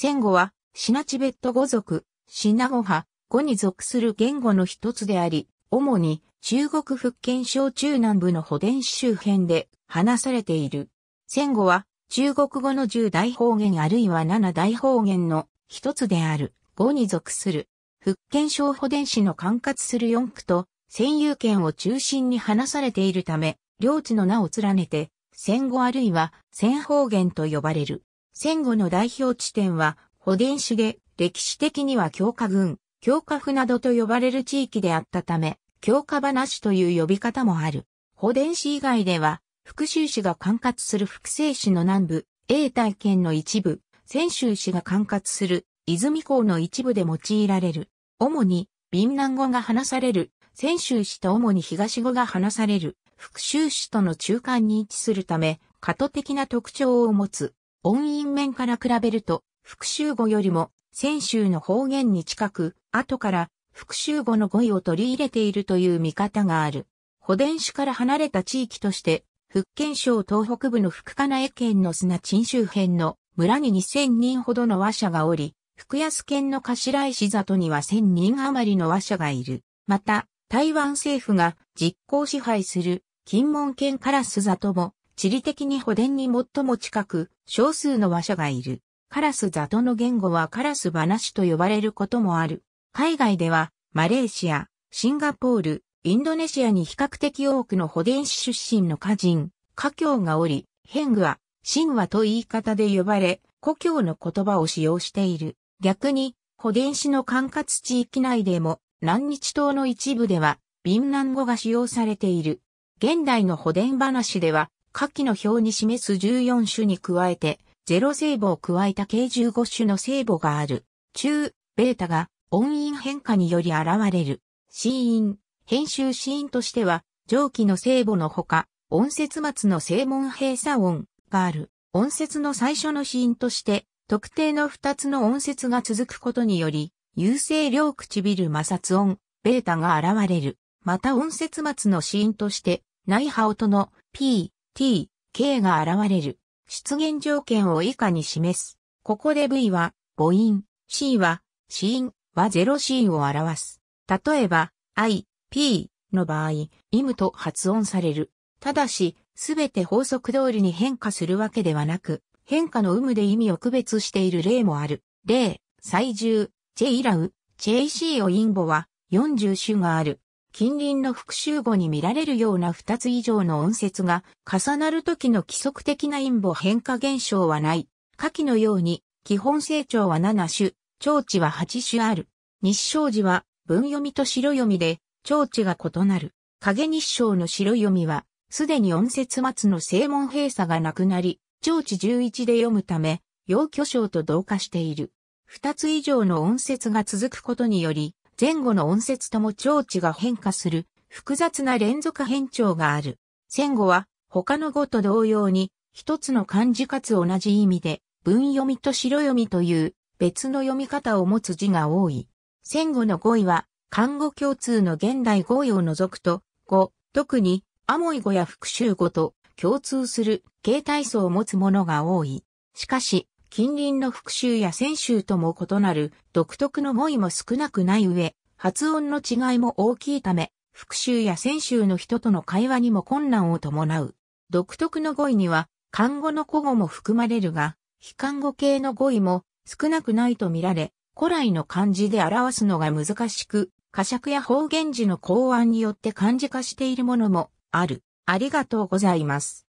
戦後は、シナチベット語族、シナ語派、語に属する言語の一つであり、主に中国福建省中南部の保電市周辺で話されている。戦後は中国語の10大方言あるいは7大方言の一つである語に属する。福建省保電市の管轄する4区と占有権を中心に話されているため、領地の名を連ねて、戦後あるいは戦方言と呼ばれる。戦後の代表地点は、保電市で、歴史的には強化軍、強化府などと呼ばれる地域であったため、強化話という呼び方もある。保電市以外では、福州市が管轄する福西市の南部、永代県の一部、泉州市が管轄する泉港の一部で用いられる。主に、闽南語が話される、泉州市と主に東語が話される、福州市との中間に位置するため、過渡的な特徴を持つ。音韻面から比べると、復讐語よりも、泉州の方言に近く、後から復讐語の語彙を取り入れているという見方がある。保伝市から離れた地域として、福建省東北部の福金江県の砂鎮周辺の村に2000人ほどの和社がおり、福安県の頭石里には1000人余りの和社がいる。また、台湾政府が実行支配する金門県から須里も地理的に保伝に最も近く、少数の話者がいる。カラストの言語はカラス話と呼ばれることもある。海外では、マレーシア、シンガポール、インドネシアに比較的多くの保伝市出身の家人、家教がおり、ヘングは、神話と言い方で呼ばれ、故郷の言葉を使用している。逆に、保伝市の管轄地域内でも、南日島の一部では、貧南語が使用されている。現代の保伝話では、下記の表に示す14種に加えて、0聖母を加えた計15種の聖母がある。中、ベータが音韻変化により現れる。死因、編集死因としては、上記の聖母のほか、音節末の正門閉鎖音がある。音節の最初の死因として、特定の2つの音節が続くことにより、優勢両唇摩擦音、ベータが現れる。また音節末の死因として、内波音の P、t、k が現れる。出現条件を以下に示す。ここで v は母音、c は子音は 0c を表す。例えば、i、p の場合、イムと発音される。ただし、すべて法則通りに変化するわけではなく、変化の有無で意味を区別している例もある。例、最重、チェイラウ、チェイシーオインボは40種がある。近隣の復習後に見られるような2つ以上の音節が重なる時の規則的な陰母変化現象はない。下記のように、基本成長は7種、長値は8種ある。日照時は文読みと白読みで、長値が異なる。影日照の白読みは、すでに音節末の正門閉鎖がなくなり、長値11で読むため、要巨章と同化している。2つ以上の音節が続くことにより、前後の音節とも調値が変化する複雑な連続変調がある。前後は他の語と同様に一つの漢字かつ同じ意味で文読みと白読みという別の読み方を持つ字が多い。戦後の語彙は、漢語共通の現代語彙を除くと、語、特に、アモイ語や復讐語と共通する形態層を持つものが多い。しかし、近隣の復讐や泉州とも異なる独特の語彙も少なくない上、発音の違いも大きいため、復讐や泉州の人との会話にも困難を伴う。独特の語彙には、漢語の古語も含まれるが、非漢語系の語彙も少なくないと見られ、古来の漢字で表すのが難しく、呵責や方言字の考案によって漢字化しているものもある。ありがとうございます。